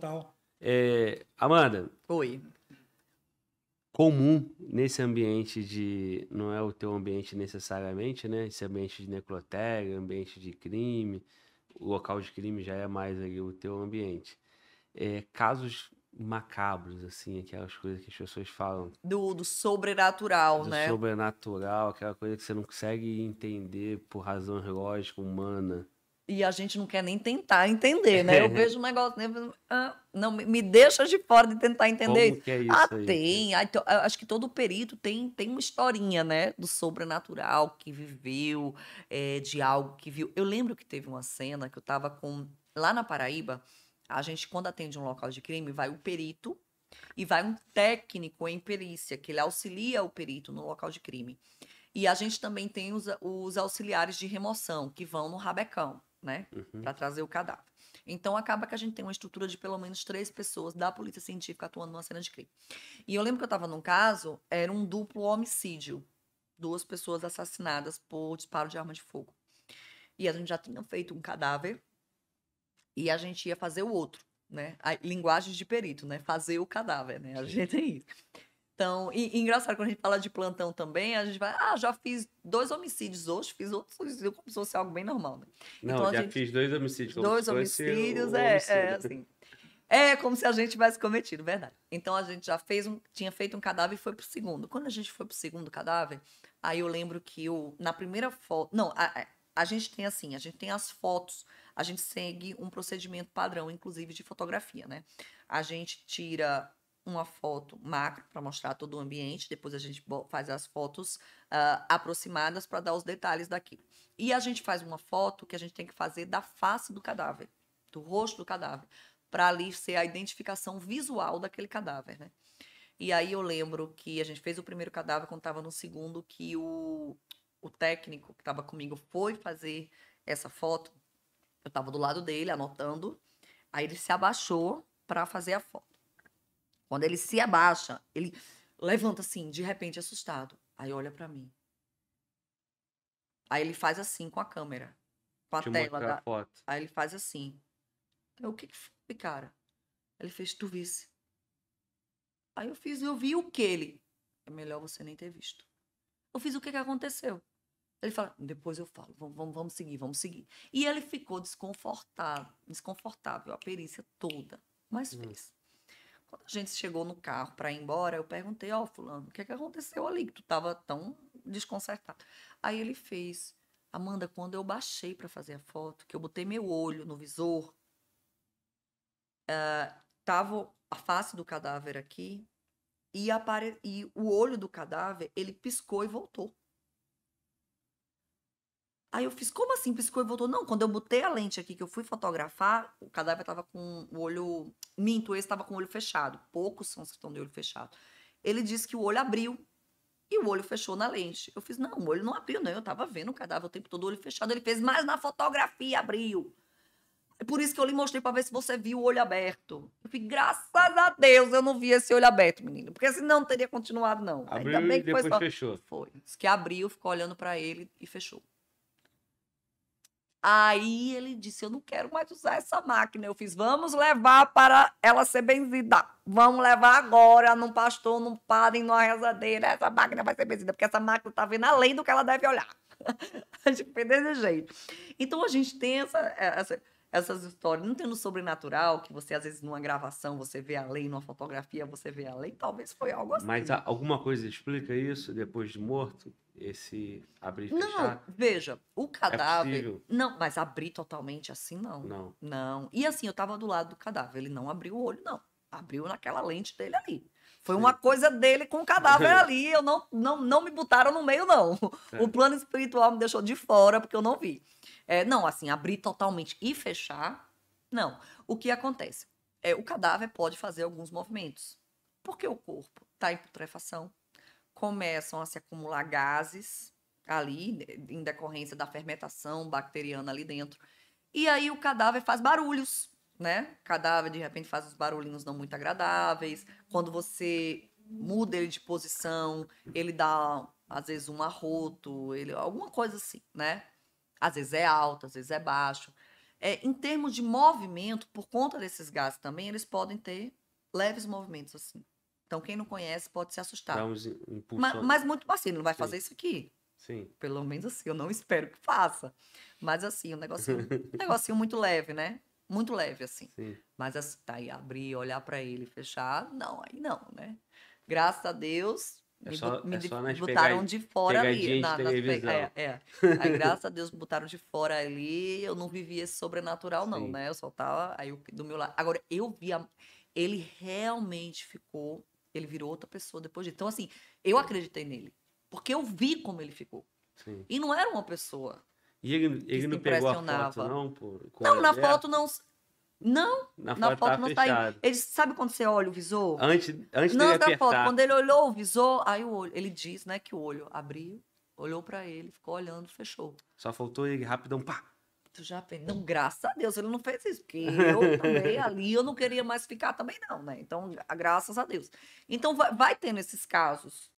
Total. É, Amanda. Oi. Comum nesse ambiente de. Não é o teu ambiente necessariamente, né? Esse ambiente de necrotério, ambiente de crime, o local de crime já é mais ali o teu ambiente. É, casos macabros, assim, aquelas coisas que as pessoas falam. Do, do sobrenatural, do né? sobrenatural, aquela coisa que você não consegue entender por razão lógica humana e a gente não quer nem tentar entender, né? Eu é. vejo um negócio, né? Ah, não, me deixa de fora de tentar entender. Como que é isso ah, aí? tem. Ah, então, acho que todo perito tem, tem uma historinha, né? Do sobrenatural que viveu, é, de algo que viu. Eu lembro que teve uma cena que eu estava com. Lá na Paraíba, a gente, quando atende um local de crime, vai o perito e vai um técnico em perícia, que ele auxilia o perito no local de crime. E a gente também tem os, os auxiliares de remoção, que vão no rabecão né? Uhum. Para trazer o cadáver. Então acaba que a gente tem uma estrutura de pelo menos três pessoas da polícia científica atuando numa cena de crime. E eu lembro que eu estava num caso, era um duplo homicídio. Duas pessoas assassinadas por disparo de arma de fogo. E a gente já tinha feito um cadáver e a gente ia fazer o outro, né? A, linguagem de perito, né? Fazer o cadáver, né? A gente tem é isso. Então, e, e, engraçado, quando a gente fala de plantão também, a gente vai, ah, já fiz dois homicídios hoje, fiz outro suicídio, como se fosse algo bem normal, né? Não, então, já gente, fiz dois homicídios. Dois homicídios, é, é, homicídio. é, assim. É como se a gente tivesse cometido, verdade. Então a gente já fez um, tinha feito um cadáver e foi pro segundo. Quando a gente foi pro segundo cadáver, aí eu lembro que o, na primeira foto, não, a, a gente tem assim, a gente tem as fotos, a gente segue um procedimento padrão, inclusive de fotografia, né? A gente tira uma foto macro para mostrar todo o ambiente, depois a gente faz as fotos uh, aproximadas para dar os detalhes daqui E a gente faz uma foto que a gente tem que fazer da face do cadáver, do rosto do cadáver, para ali ser a identificação visual daquele cadáver, né? E aí eu lembro que a gente fez o primeiro cadáver quando estava no segundo, que o, o técnico que estava comigo foi fazer essa foto. Eu estava do lado dele, anotando. Aí ele se abaixou para fazer a foto. Quando ele se abaixa, ele levanta assim, de repente assustado. Aí olha para mim. Aí ele faz assim com a câmera, com a tela da foto. Aí ele faz assim. Eu, o que que foi, cara? Ele fez tu visse. Aí eu fiz, eu vi o que ele. É melhor você nem ter visto. Eu fiz o que que aconteceu. Ele fala, depois eu falo, vamos, vamos, vamos seguir, vamos seguir. E ele ficou desconfortável, desconfortável, a perícia toda, mas hum. fez. Hum. Quando a gente chegou no carro para ir embora, eu perguntei, ó, oh, fulano, o que é que aconteceu ali que tu tava tão desconcertado? Aí ele fez, Amanda, quando eu baixei para fazer a foto, que eu botei meu olho no visor, uh, tava a face do cadáver aqui e, apare... e o olho do cadáver, ele piscou e voltou. Aí eu fiz, como assim? Piscou e voltou? Não, quando eu botei a lente aqui, que eu fui fotografar, o cadáver tava com o olho. Minto, esse tava com o olho fechado. Poucos são os que estão de olho fechado. Ele disse que o olho abriu e o olho fechou na lente. Eu fiz, não, o olho não abriu, não. Né? Eu tava vendo o cadáver o tempo todo, o olho fechado. Ele fez, mas na fotografia abriu. É por isso que eu lhe mostrei para ver se você viu o olho aberto. Eu fiquei, graças a Deus eu não vi esse olho aberto, menino. Porque senão não teria continuado, não. Abriu Ainda bem que e depois foi só... fechou. Foi. Diz que abriu, ficou olhando para ele e fechou. Aí ele disse: Eu não quero mais usar essa máquina. Eu fiz: Vamos levar para ela ser benzida. Vamos levar agora num pastor, num padre, numa rezadeira. Essa máquina vai ser benzida, porque essa máquina está vendo além do que ela deve olhar. a gente fez desse jeito. Então a gente tem essa, é, essa, essas histórias. Não tem no sobrenatural, que você, às vezes, numa gravação, você vê lei, numa fotografia, você vê lei. Talvez foi algo assim. Mas alguma coisa explica isso depois de morto? esse abrir e fechar. Não, veja, o é cadáver. É não, mas abrir totalmente assim não. Não. Não. E assim, eu estava do lado do cadáver, ele não abriu o olho, não. Abriu naquela lente dele ali. Foi Sim. uma coisa dele com o cadáver ali. Eu não, não, não me botaram no meio, não. É. O plano espiritual me deixou de fora porque eu não vi. É, não, assim, abrir totalmente e fechar, não. O que acontece? É, o cadáver pode fazer alguns movimentos. Porque o corpo está em putrefação, começam a se acumular gases ali, em decorrência da fermentação bacteriana ali dentro. E aí o cadáver faz barulhos, né? O cadáver de repente faz os barulhinhos não muito agradáveis. Quando você muda ele de posição, ele dá às vezes um arroto, ele alguma coisa assim, né? Às vezes é alto, às vezes é baixo. É, em termos de movimento, por conta desses gases também, eles podem ter leves movimentos assim. Então, quem não conhece pode se assustar. Dá uns impulsos. Mas, mas, muito assim, não vai Sim. fazer isso aqui. Sim. Pelo menos assim, eu não espero que faça. Mas assim, um negocinho, um negocinho muito leve, né? Muito leve, assim. Sim. Mas assim, tá aí, abrir, olhar para ele, fechar, não, aí não, né? Graças a Deus, é me, só, me é né, botaram de fora ali. Na, nas é, é. Aí, graças a Deus, me botaram de fora ali. Eu não vivia esse sobrenatural, não, Sim. né? Eu só tava aí do meu lado. Agora, eu vi, Ele realmente ficou ele virou outra pessoa depois disso. Então, assim, eu acreditei nele. Porque eu vi como ele ficou. Sim. E não era uma pessoa. E ele, ele não pegou a foto, não? Por, não, na foto não. Não, na, na foto, foto não fechado. tá Ele sabe quando você olha o visor? Antes, antes não, da foto. Quando ele olhou o visor, aí o olho, ele diz, né, que o olho abriu, olhou para ele, ficou olhando, fechou. Só faltou ele rapidão, pá, Tu já fez. Não, graças a Deus, ele não fez isso, porque eu também ali eu não queria mais ficar também, não, né? Então, graças a Deus. Então, vai, vai tendo esses casos